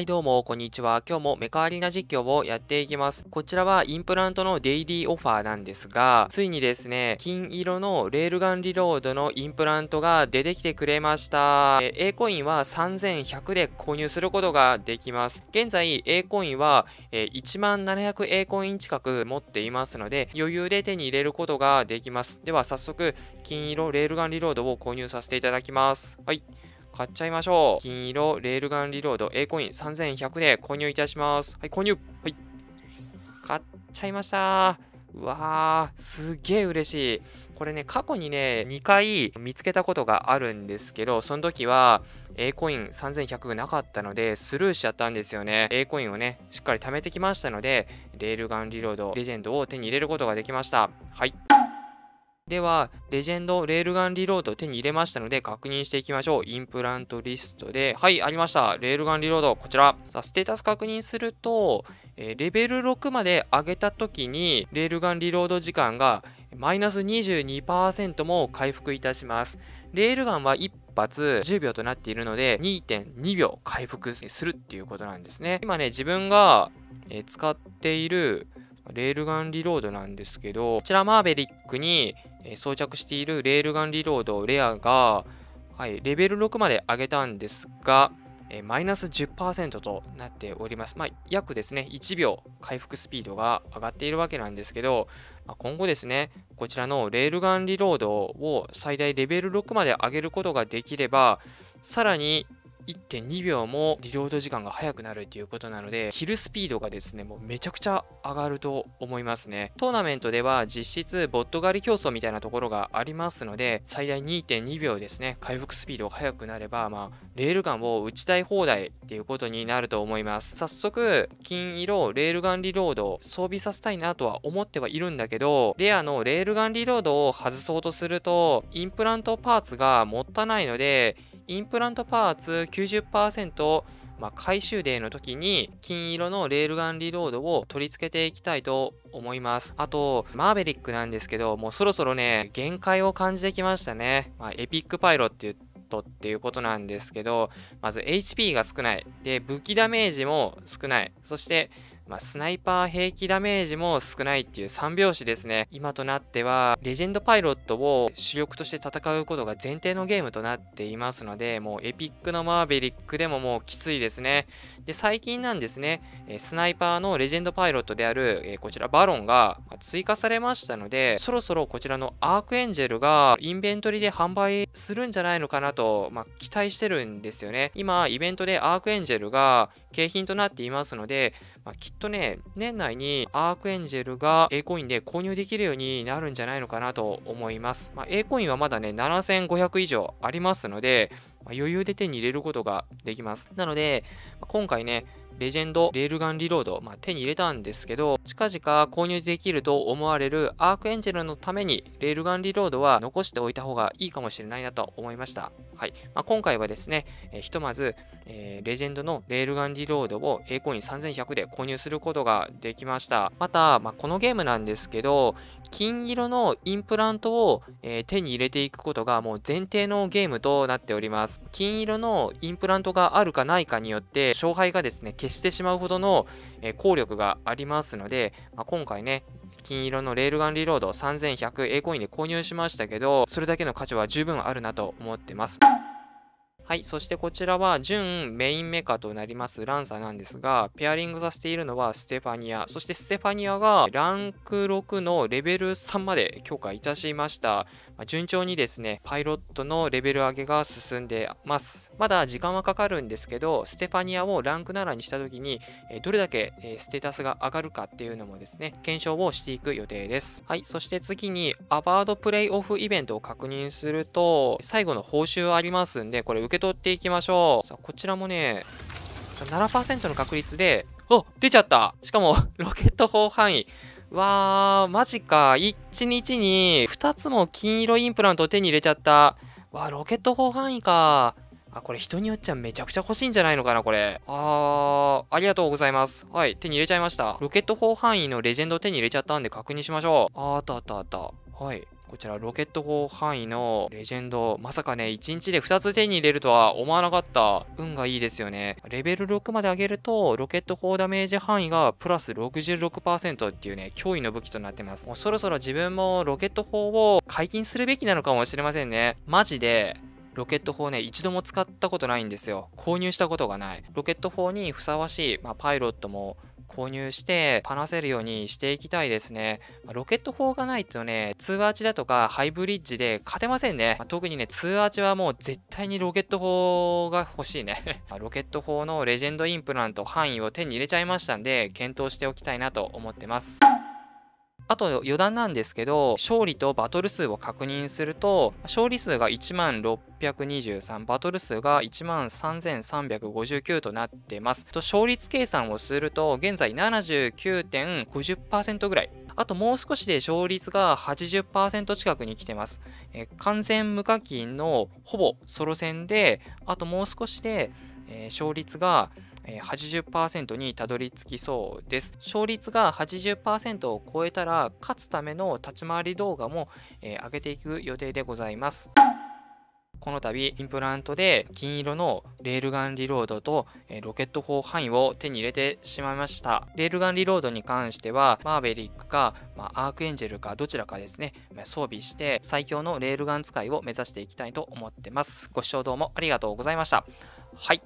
はいどうも、こんにちは。今日もメカアリーナ実況をやっていきます。こちらはインプラントのデイリーオファーなんですが、ついにですね、金色のレールガンリロードのインプラントが出てきてくれました。A コインは3100で購入することができます。現在 A コインは 1700A コイン近く持っていますので、余裕で手に入れることができます。では早速、金色レールガンリロードを購入させていただきます。はい。買っちゃいましょう。金色、レールガンリロード、A コイン3100で購入いたします。はい、購入。はい。買っちゃいました。うわー、すげえ嬉しい。これね、過去にね、2回見つけたことがあるんですけど、その時は A コイン3100がなかったので、スルーしちゃったんですよね。A コインをね、しっかり貯めてきましたので、レールガンリロード、レジェンドを手に入れることができました。はい。では、レジェンドレールガンリロードを手に入れましたので確認していきましょう。インプラントリストで、はい、ありました。レールガンリロード、こちら。さあ、ステータス確認すると、えレベル6まで上げた時に、レールガンリロード時間がマイナス22%も回復いたします。レールガンは1発10秒となっているので、2.2秒回復するっていうことなんですね。今ね、自分が、え使っているレールガンリロードなんですけど、こちらマーベリックにえ装着しているレールガンリロードレアが、はい、レベル6まで上げたんですが、えマイナス10%となっております。まあ、約ですね、1秒回復スピードが上がっているわけなんですけど、まあ、今後ですね、こちらのレールガンリロードを最大レベル6まで上げることができれば、さらに1.2秒もリロード時間が早くなるということなので、キルスピードがですね、もうめちゃくちゃ上がると思いますね。トーナメントでは実質ボット狩り競争みたいなところがありますので、最大2.2秒ですね、回復スピードが速くなれば、まあ、レールガンを打ちたい放題っていうことになると思います。早速、金色レールガンリロード装備させたいなとは思ってはいるんだけど、レアのレールガンリロードを外そうとすると、インプラントパーツがもったないので、インプラントパーツ90%をまあ、回収デーの時に金色のレールガンリロードを取り付けていきたいと思います。あと、マーベリックなんですけど、もうそろそろね、限界を感じてきましたね。まあ、エピックパイロって言っっていうことなんですけどまず HP が少ないで武器ダメージも少ないそしてまあ、スナイパー兵器ダメージも少ないっていう3拍子ですね。今となっては、レジェンドパイロットを主力として戦うことが前提のゲームとなっていますので、もうエピックのマーベリックでももうきついですね。で、最近なんですね、スナイパーのレジェンドパイロットである、こちらバロンが追加されましたので、そろそろこちらのアークエンジェルがインベントリで販売するんじゃないのかなと、まあ、期待してるんですよね。今、イベントでアークエンジェルが景品となっていますので、まあ、きっとね、年内にアークエンジェルが A コインで購入できるようになるんじゃないのかなと思います。まあ、A コインはまだね、7500以上ありますので、まあ、余裕で手に入れることができます。なので、今回ね、レジェンドレールガンリロード、まあ、手に入れたんですけど、近々購入できると思われるアークエンジェルのためにレールガンリロードは残しておいた方がいいかもしれないなと思いました。はい。まあ、今回はですね、えー、ひとまず、えー、レジェンドのレールガンリロードを A コイン3100で購入することができました。また、まあ、このゲームなんですけど、金色のインプラントを、えー、手に入れていくことがもう前提のゲームとなっております金色のインプラントがあるかないかによって勝敗がですね消してしまうほどの、えー、効力がありますので、まあ、今回ね金色のレールガンリロード 3100A コインで購入しましたけどそれだけの価値は十分あるなと思ってますはい、そしてこちらは準メインメカとなりますランサなんですが、ペアリングさせているのはステファニア、そしてステファニアがランク6のレベル3まで強化いたしました。まあ、順調にですね、パイロットのレベル上げが進んでます。まだ時間はかかるんですけど、ステファニアをランク7にした時に、えどれだけステータスが上がるかっていうのもですね、検証をしていく予定です。はい、そして次にアワードプレイオフイベントを確認すると、最後の報酬ありますんで、これ受け取っていきましょう。さあ、こちらもね、7%の確率で、お出ちゃったしかも、ロケット砲範囲。うわー、マジか。1日に2つも金色インプラントを手に入れちゃった。わー、ロケット砲範囲か。あ、これ人によっちゃめちゃくちゃ欲しいんじゃないのかな、これ。あー、ありがとうございます。はい、手に入れちゃいました。ロケット砲範囲のレジェンドを手に入れちゃったんで確認しましょう。あー、あったあったあった。はい。こちらロケット砲範囲のレジェンド。まさかね、1日で2つ手に入れるとは思わなかった。運がいいですよね。レベル6まで上げると、ロケット砲ダメージ範囲がプラス66%っていうね、脅威の武器となってます。もうそろそろ自分もロケット砲を解禁するべきなのかもしれませんね。マジで、ロケット砲ね、一度も使ったことないんですよ。購入したことがない。ロケット砲にふさわしい、まあ、パイロットも、購入して話せるようにしていきたいですね。まロケット砲がないとね、ツーアーチだとかハイブリッジで勝てませんね。ま特にね、ツーアーチはもう絶対にロケット砲が欲しいね。ロケット砲のレジェンドインプラント範囲を手に入れちゃいましたんで、検討しておきたいなと思ってます。あと余談なんですけど、勝利とバトル数を確認すると、勝利数が1万623、バトル数が1万3359となってます。と勝率計算をすると、現在79.50%ぐらい。あともう少しで勝率が80%近くに来てます。え完全無課金のほぼソロ戦で、あともう少しで、え勝率が、80%にたどり着きそうです勝率が80%を超えたら勝つための立ち回り動画も上げていく予定でございますこの度インプラントで金色のレールガンリロードとロケット砲範囲を手に入れてしまいましたレールガンリロードに関してはマーベリックか、まアークエンジェルかどちらかですね装備して最強のレールガン使いを目指していきたいと思ってますご視聴どうもありがとうございましたはい